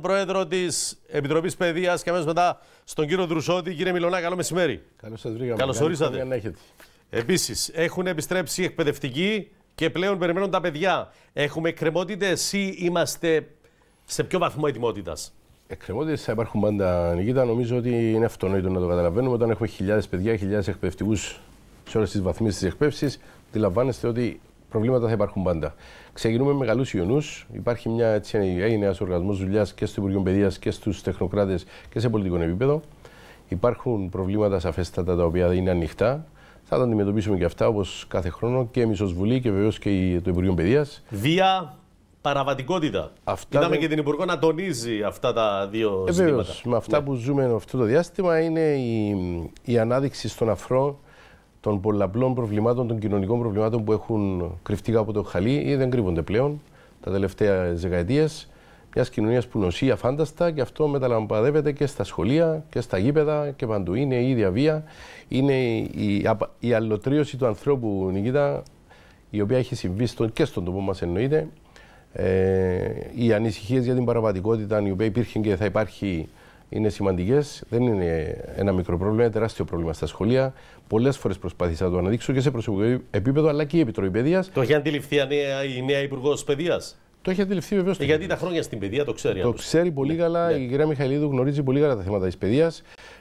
πρόεδρο της Επιτροπής Παιδείας και αμέσως μετά στον κύριο Δρουσότη. Κύριε Μιλονά, καλό μεσημέρι. Καλώς σας βρήκαμε. Καλώς ορίσατε. Επίσης, έχουν επιστρέψει οι εκπαιδευτικοί και πλέον περιμένουν τα παιδιά. Έχουμε εκκρεμότητες ή είμαστε σε ποιο βαθμό ετοιμότητας. Εκκρεμότητες θα υπάρχουν πάντα, Νικήτα. Νομίζω ότι είναι αυτονόητο να το καταλαβαίνουμε. Όταν έχουμε χιλιάδες παιδιά, χιλιάδες εκπαιδευτικούς σε όλες τις βαθμίσει της εκπαίδευσης, αντιλαμβάνεστε ότι προβλήματα θα υπάρχουν πάντα. Ξεκινούμε με καλούς Ιωνού. Υπάρχει μια έτσι, έγινε οργανισμός δουλειάς και στο Υπουργείο Παιδείας και στους τεχνοκράτες και σε πολιτικό επίπεδο. Υπάρχουν προβλήματα σαφέστατα τα οποία είναι ανοιχτά. Θα τα αντιμετωπίσουμε και αυτά όπως κάθε χρόνο και εμείς ως Βουλή και βεβαίως και το Υπουργείο Παιδείας. Βία, παραβατικότητα. Αυτά Είδαμε και την Υπουργό να τονίζει αυτά τα δύο ε, ζητήματα. Με αυτά ναι. που ζούμε αυτό το διάστημα είναι η, η ανάδειξη στον αφρό των πολλαπλών προβλημάτων, των κοινωνικών προβλημάτων που έχουν κρυφτεί από το χαλί ή δεν κρύβονται πλέον τα τελευταία δεκαετίες. Μιας κοινωνίας που νοσεί αφάνταστα και αυτό μεταλαμπαδεύεται και στα σχολεία και στα γήπεδα και παντού. Είναι η ίδια βία, είναι η, η αλλοτρίωση του ανθρώπου, Νικήτα, η οποία έχει συμβεί στο, και στον τόπο μας εννοείται. Ε, οι ανησυχίες για την παραβατικότητα, η οποία υπήρχε και θα υπάρχει είναι σημαντικές. Δεν είναι ένα μικρό πρόβλημα, είναι τεράστιο πρόβλημα στα σχολεία. Πολλές φορές προσπάθησα να το αναδείξω και σε προσωπικό επίπεδο, αλλά και η Επιτροπή Παιδείας. Το έχει αντιληφθεί η νέα Υπουργός Παιδείας. Το έχει αντιληφθεί βεβαίως. Ε, γιατί τα χρόνια στην παιδεία το ξέρει. Το ξέρει πολύ ναι, καλά. Ναι. Η κυρία Μιχαηλίδου γνωρίζει πολύ καλά τα θέματα της παιδείας.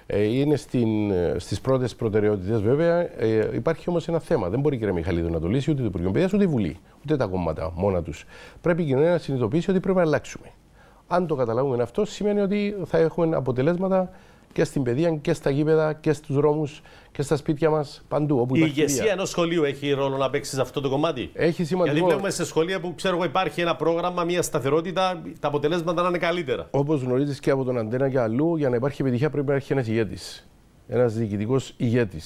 Ε, είναι στις πρώτες προτεραιότητες βέβαια. Ε, υπάρχει όμως ένα θέμα. Δεν μπορεί η κυρία Μιχαηλίδου να το λύσει ούτε το Υπουργείο Παιδείας ούτε η Βουλή. Ούτε τα κόμματα μόνα τους. Πρέπει η κοινωνία να συνειδητοποιήσει ότι πρέπει να αλλάξουμε. Αν το καταλάβουμε αυτό, σημαίνει ότι θα έχουμε αποτελέσματα και στην παιδεία και στα γήπεδα και στους δρόμους και στα σπίτια μας παντού. Όπου η ηγεσία ενός σχολείου έχει ρόλο να παίξει σε αυτό το κομμάτι. Έχει σημαντικό. Γιατί βλέπουμε σε σχολεία που ξέρω εγώ υπάρχει ένα πρόγραμμα, μια σταθερότητα, τα αποτελέσματα να είναι καλύτερα. Όπως γνωρίζεις και από τον Αντένα και αλλού, για να υπάρχει επιτυχία πρέπει να υπάρχει ένας ηγέτης. Ένας διοικητικός ηγέτης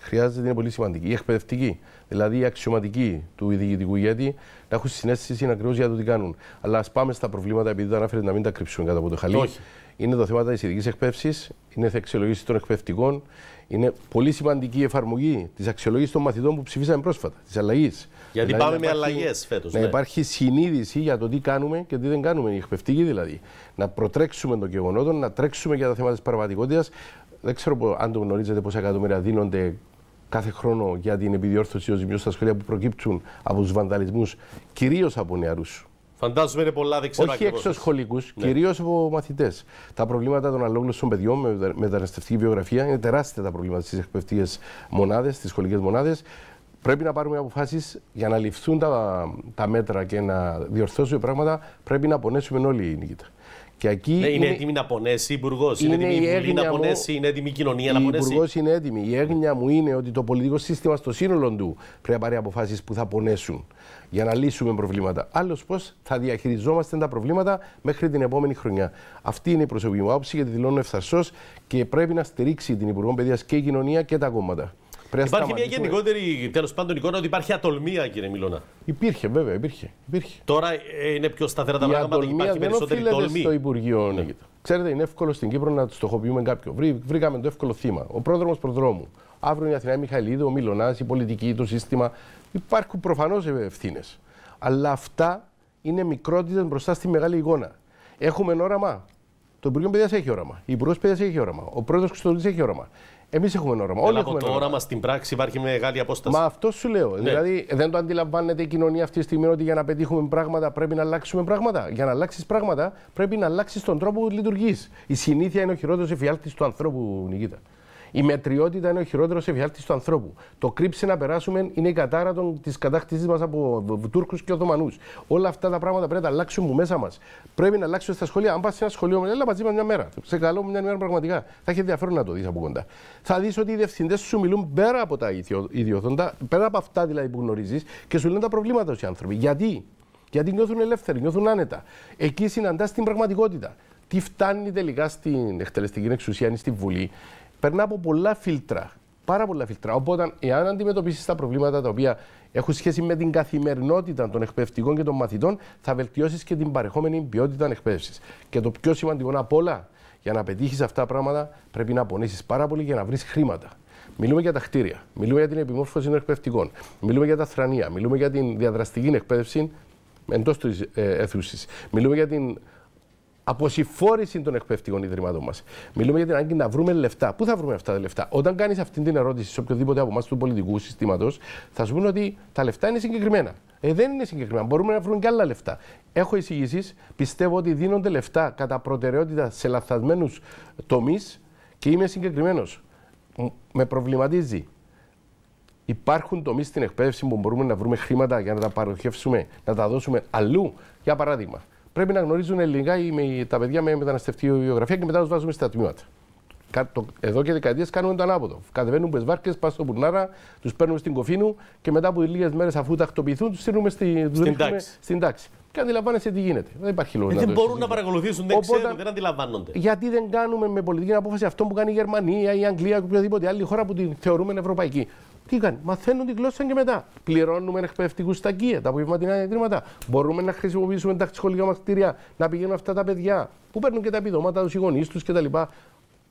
χρειάζεται είναι πολύ σημαντική. Η εκπαιδευτική, δηλαδή η αξιωματική του διοικητικού ηγέτη, να έχουν συνέστηση ακριβώς για το τι κάνουν. Αλλά ας πάμε στα προβλήματα, επειδή το αναφέρετε, να μην τα κρυψούν κατά από το χαλί. Όχι. Είναι το θέμα της ειδικής εκπαίδευσης, είναι η αξιολογήση των εκπαιδευτικών, είναι πολύ σημαντική η εφαρμογή της αξιολόγησης των μαθητών που ψηφίσαμε πρόσφατα, της αλλαγής. Γιατί δηλαδή πάμε με αλλαγές φέτος. Να ναι. υπάρχει συνείδηση για το τι κάνουμε και τι δεν κάνουμε, Η εκπαιδευτικοί δηλαδή. Να προτρέξουμε των γεγονότων, να τρέξουμε για τα θέματα της πραγματικότητας. Δεν ξέρω αν το γνωρίζετε πόσα εκατομμύρια δίνονται κάθε χρόνο για την επιδιόρθωση των στα σχολεία που προκύπτουν από τους βανταλισμούς κυρίως από νεαρούς. Φαντάζομαι είναι πολλά δεξιά. Όχι εξωσχολικού, ναι. κυρίως από μαθητές. Τα προβλήματα των αλλόγλωσσων παιδιών με μεταναστευτική βιογραφία είναι τεράστια τα προβλήματα στις εκπαιδευτικές μονάδες, στις σχολικές μονάδες. Πρέπει να πάρουμε αποφάσεις για να ληφθούν τα, τα μέτρα και να διορθώσουμε πράγματα. Πρέπει να πονέσουμε όλοι, νικητέ. Και εκεί ναι, είναι, έτοιμη να πονέσει η Υπουργός, είναι, έτοιμη η Βουλή να πονέσει, είναι έτοιμη η κοινωνία να πονέσει. Η Υπουργός είναι έτοιμη. Η έγνοια μου είναι ότι το πολιτικό σύστημα στο σύνολο του πρέπει να πάρει αποφάσεις που θα πονέσουν για να λύσουμε προβλήματα. Άλλος πώς θα διαχειριζόμαστε τα προβλήματα μέχρι την επόμενη χρονιά. Αυτή είναι η προσωπική μου άποψη, γιατί δηλώνω ευθαρσός και πρέπει να στηρίξει την Υπουργό Παιδείας και η κοινωνία και τα κόμματα. Υπάρχει μια γενικότερη τέλος πάντων εικόνα ότι υπάρχει ατολμία, κύριε Μιλώνα. Υπήρχε, βέβαια, υπήρχε. υπήρχε. Τώρα ε, είναι πιο σταθερά τα πράγματα και υπάρχει περισσότερη τολμή. στο Υπουργείο, ναι. Ξέρετε, είναι εύκολο στην Κύπρο να στοχοποιούμε κάποιο. Βρήκαμε το εύκολο θύμα. Ο πρόδρομος προδρόμου. Αύριο η Αθηνά Μιχαηλίδη, ο Μιλωνάς, η πολιτική, το σύστημα. Υπάρχουν προφανώς ε, ευθύνες. Αλλά αυτά είναι μικρότητες μπροστά στη μεγάλη εικόνα. Έχουμε όραμα. Το Υπουργείο Παιδείας έχει όραμα. Η Υπουργός Παιδείας έχει όραμα. Ο Πρόεδρος Κουστολή έχει όραμα. Εμείς έχουμε ένα όραμα. Όλοι από το όραμα στην πράξη υπάρχει μεγάλη απόσταση. Μα αυτό σου λέω. Ναι. Δηλαδή δεν το αντιλαμβάνεται η κοινωνία αυτή τη στιγμή ότι για να πετύχουμε πράγματα πρέπει να αλλάξουμε πράγματα. Για να αλλάξεις πράγματα πρέπει να αλλάξεις τον τρόπο που λειτουργείς. Η συνήθεια είναι ο χειρότερος εφιάλτης του ανθρώπου, Νικήτα. Η μετριότητα είναι ο χειρότερος εφιάλτης του ανθρώπου. Το κρύψε να περάσουμε είναι η κατάρα της κατάκτηση μας από Τούρκους και Οθωμανούς. Όλα αυτά τα πράγματα πρέπει να τα αλλάξουμε μέσα μας. Πρέπει να αλλάξουμε στα σχολεία. Αν πας σε ένα σχολείο, με έλα μαζί μας μια μέρα. Σε καλό μια μέρα πραγματικά. Θα έχει ενδιαφέρον να το δεις από κοντά. Θα δεις ότι οι διευθυντές σου μιλούν πέρα από τα ιδιοθόντα, πέρα από αυτά δηλαδή που γνωρίζεις και σου λένε τα προβλήματα του οι άνθρωποι. Γιατί? Γιατί νιώθουν ελεύθεροι, νιώθουν άνετα. Εκεί συναντάς την πραγματικότητα τι φτάνει τελικά στην εκτελεστική εξουσία, είναι στη Βουλή, περνά από πολλά φίλτρα. Πάρα πολλά φίλτρα. Οπότε, εάν αντιμετωπίσεις τα προβλήματα τα οποία έχουν σχέση με την καθημερινότητα των εκπαιδευτικών και των μαθητών, θα βελτιώσεις και την παρεχόμενη ποιότητα εκπαίδευσης. Και το πιο σημαντικό απ' όλα, για να πετύχεις αυτά τα πράγματα, πρέπει να πονήσει πάρα πολύ για να βρεις χρήματα. Μιλούμε για τα χτίρια, μιλούμε για την επιμόρφωση των εκπαιδευτικών, μιλούμε για τα θρανία, μιλούμε για την διαδραστική εκπαίδευση εντός της ε, αίθουση, μιλούμε για την αποσυφόρηση των εκπαιδευτικών ιδρυμάτων μας. Μιλούμε για την ανάγκη να βρούμε λεφτά. Πού θα βρούμε αυτά τα λεφτά. Όταν κάνεις αυτή την ερώτηση σε οποιοδήποτε από εμάς του πολιτικού συστήματος, θα σου πούνε ότι τα λεφτά είναι συγκεκριμένα. Ε, δεν είναι συγκεκριμένα. Μπορούμε να βρούμε και άλλα λεφτά. Έχω εισηγήσεις. Πιστεύω ότι δίνονται λεφτά κατά προτεραιότητα σε λαθασμένου τομείς και είμαι συγκεκριμένος. Με προβληματίζει. Υπάρχουν τομείς στην εκπαίδευση που μπορούμε να βρούμε χρήματα για να τα παροχεύσουμε, να τα δώσουμε αλλού. Για παράδειγμα, πρέπει να γνωρίζουν ελληνικά με τα παιδιά με μεταναστευτική βιογραφία και μετά τους βάζουμε στα τμήματα. Εδώ και δεκαετίες κάνουμε το ανάποδο. Κατεβαίνουν με βάρκες, πας στο Μπουρνάρα, τους παίρνουμε στην Κοφίνου και μετά από λίγες μέρες αφού τακτοποιηθούν, τους στείλουμε στη, στην, τάξη. στην τάξη. Και αντιλαμβάνεσαι τι γίνεται. Δεν υπάρχει λόγος. Δεν μπορούν να παρακολουθήσουν, δεν ξέρουν, δεν αντιλαμβάνονται. Γιατί δεν κάνουμε με πολιτική απόφαση αυτό που κάνει η Γερμανία, η Αγγλία, οποιαδήποτε άλλη χώρα που την θεωρούμε ευρωπαϊκή. Τι κάνει, μαθαίνουν τη γλώσσα και μετά. Πληρώνουμε εκπαιδευτικούς στα ΚΙΕ, τα απογευματινά ιδρύματα. Μπορούμε να χρησιμοποιήσουμε τα σχολικά μα κτίρια, να πηγαίνουν αυτά τα παιδιά που παίρνουν και τα επιδόματα τους, οι γονείς τους κτλ.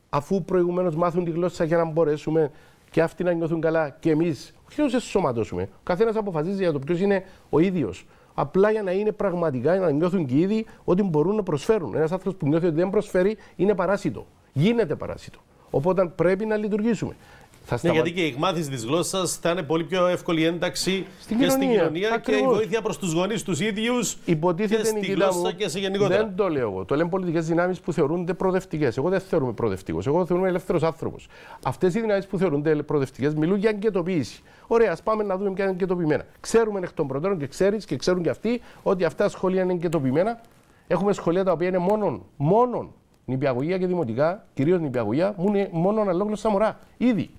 Αφού προηγουμένως μάθουν τη γλώσσα για να μπορέσουμε και αυτοί να νιώθουν καλά και εμείς. Όχι να σε σωματώσουμε. Ο καθένας αποφασίζει για το ποιος είναι ο ίδιος. Απλά για να είναι πραγματικά, για να νιώθουν και ήδη ότι μπορούν να προσφέρουν. Ένας άνθρωπος που νιώθει ότι δεν προσφέρει είναι παράσιτο. Γίνεται παράσιτο. Οπότε πρέπει να λειτουργήσουμε. Θα σταμα... ναι, γιατί και η εκμάθηση της γλώσσας θα είναι πολύ πιο εύκολη ένταξη στην και κοινωνία. στην κοινωνία Ακριβώς. και η βοήθεια προς τους γονείς τους ίδιους. Υποτίθεται και γλώσσα μου, και σε γενικότερα. Δεν το λέω εγώ. Το λένε πολιτικές δυνάμεις που θεωρούνται προοδευτικές. Εγώ δεν θεωρούμε προοδευτικός. Εγώ θεωρούμε ελεύθερος άνθρωπος. Αυτές οι δυνάμεις που θεωρούνται προοδευτικές μιλούν για εγκαιτοποίηση. Ωραία, ας πάμε να δούμε ποια είναι εγκαιτοποιημένα. Ξέρουμε εκ των προτέρων και ξέρεις και ξέρουν και αυτοί ότι αυτά τα σχολεία είναι εγκαιτοποιημένα. Έχουμε σχολεία τα οποία είναι μόνον, μόνον νηπιαγωγία και δημοτικά, κυρίως νηπιαγωγία, μόνο αναλόγλωσσα μωρά. Ήδη.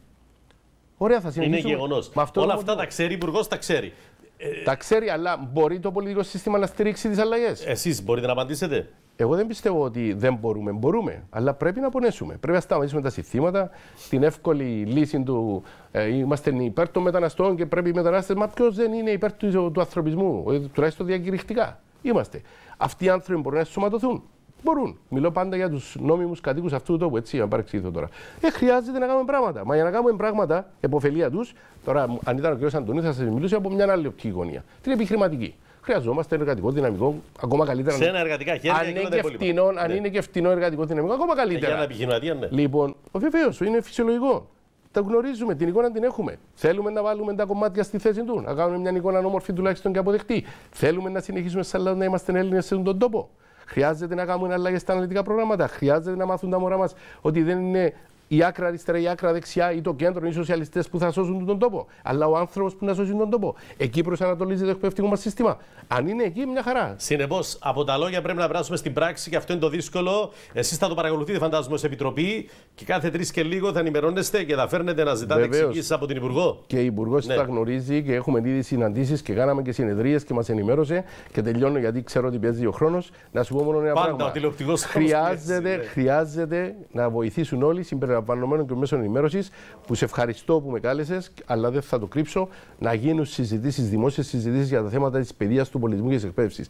Ωραία, θα συνεχίσουμε. Είναι γεγονό. Όλα αυτά τα ξέρει, ο Υπουργός τα ξέρει. Ε, τα ξέρει, αλλά μπορεί το πολιτικό σύστημα να στηρίξει τις αλλαγές. Εσείς μπορείτε να απαντήσετε. Εγώ δεν πιστεύω ότι δεν μπορούμε. Μπορούμε, αλλά πρέπει να πονέσουμε. Πρέπει να σταματήσουμε τα συστήματα. Την εύκολη λύση του ε, είμαστε υπέρ των μεταναστών και πρέπει οι μετανάστες. Μα ποιος δεν είναι υπέρ του, του ανθρωπισμού, ε, τουλάχιστον διακηρυχτικά. Είμαστε. Αυτοί οι άνθρωποι μπορούν να σωματωθούν. Μπορούν. Μιλώ πάντα για τους νόμιμους κατοίκους αυτού του τόπου, έτσι, αν παρεξηγηθώ τώρα. Ε, χρειάζεται να κάνουμε πράγματα. Μα για να κάνουμε πράγματα, εποφελία τους, τώρα, αν ήταν ο κ. Αντωνίου, θα σας μιλούσε από μια άλλη οπτική γωνία. Την επιχειρηματική. Χρειαζόμαστε εργατικό δυναμικό, ακόμα καλύτερα. Σε ένα εργατικά χέρια, αν, είναι και φτηνό, αν ναι. είναι και φτηνό εργατικό δυναμικό, ακόμα καλύτερα. Ε, για ένα επιχειρηματία, ναι. Λοιπόν, βεβαίως, είναι φυσιολογικό. Τα γνωρίζουμε, την εικόνα την έχουμε. Θέλουμε να βάλουμε τα κομμάτια στη θέση του, να κάνουμε μια εικόνα όμορφη τουλάχιστον και αποδεκτή. Θέλουμε να συνεχίσουμε σαν να είμαστε Έλληνες σε τον τόπο. Χρειάζεται να κάνουμε αλλαγές στα αναλυτικά προγράμματα. Χρειάζεται να μάθουν τα μωρά μας ότι δεν είναι η άκρα αριστερά, η άκρα δεξιά ή το κέντρο, οι σοσιαλιστές που θα σώσουν τον τόπο. Αλλά ο άνθρωπος που να σώσει τον τόπο. Εκεί προσανατολίζεται το εκπαιδευτικό μας σύστημα. Αν είναι εκεί, μια χαρά. Συνεπώς, από τα λόγια πρέπει να περάσουμε στην πράξη και αυτό είναι το δύσκολο. Εσείς θα το παρακολουθείτε, φαντάζομαι, ως Επιτροπή και κάθε τρεις και λίγο θα ενημερώνεστε και θα φέρνετε να ζητάτε εξηγήσεις από την Υπουργό. Και η Υπουργός ναι. τα γνωρίζει και έχουμε ήδη συναντήσεις και κάναμε και συνεδρίες και μας ενημέρωσε και τελειώνω γιατί ξέρω ότι πιέζει ο χρόνος. Να σου πω μόνο ένα πράγμα. Πάντα ο τηλεοπτικός χρειάζεται, ναι. χρειάζεται να βοηθήσουν όλοι συμπεριλαμβανομένου παραλαμβανομένων και μέσων ενημέρωσης, που σε ευχαριστώ που με κάλεσες, αλλά δεν θα το κρύψω, να γίνουν συζητήσεις, δημόσιες συζητήσεις για τα θέματα της παιδείας, του πολιτισμού και της εκπαίδευσης.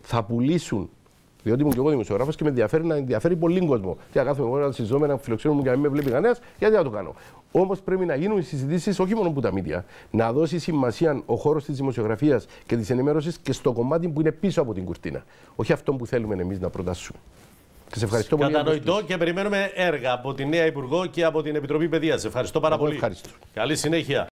Θα πουλήσουν διότι ήμουν και εγώ δημοσιογράφος και με ενδιαφέρει να ενδιαφέρει πολύ κόσμο. Τι να κάθομαι εγώ να συζητώ, να φιλοξενούμε και να μην με βλέπει κανένας, γιατί να το κάνω. Όμως πρέπει να γίνουν συζητήσεις όχι μόνο που τα μίδια. Να δώσει σημασία ο χώρος της δημοσιογραφίας και της ενημέρωσης και στο κομμάτι που είναι πίσω από την κουρτίνα. Όχι αυτό που θέλουμε εμείς να προτάσουμε. Σα ευχαριστώ πολύ. Κατανοητό και περιμένουμε έργα από τη Νέα Υπουργό και από την Επιτροπή Παιδείας. Σε ευχαριστώ πάρα πολύ. Ευχαριστώ. Καλή συνέχεια.